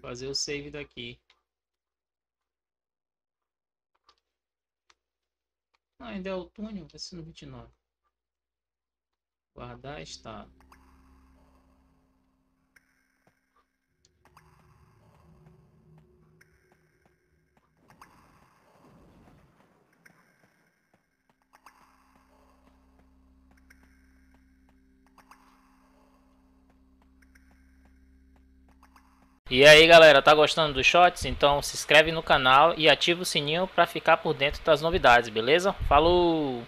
Fazer o save daqui. Ah, ainda é o túnel, vai ser no 29. Guardar estado. E aí galera, tá gostando dos shots? Então se inscreve no canal e ativa o sininho para ficar por dentro das novidades, beleza? Falou!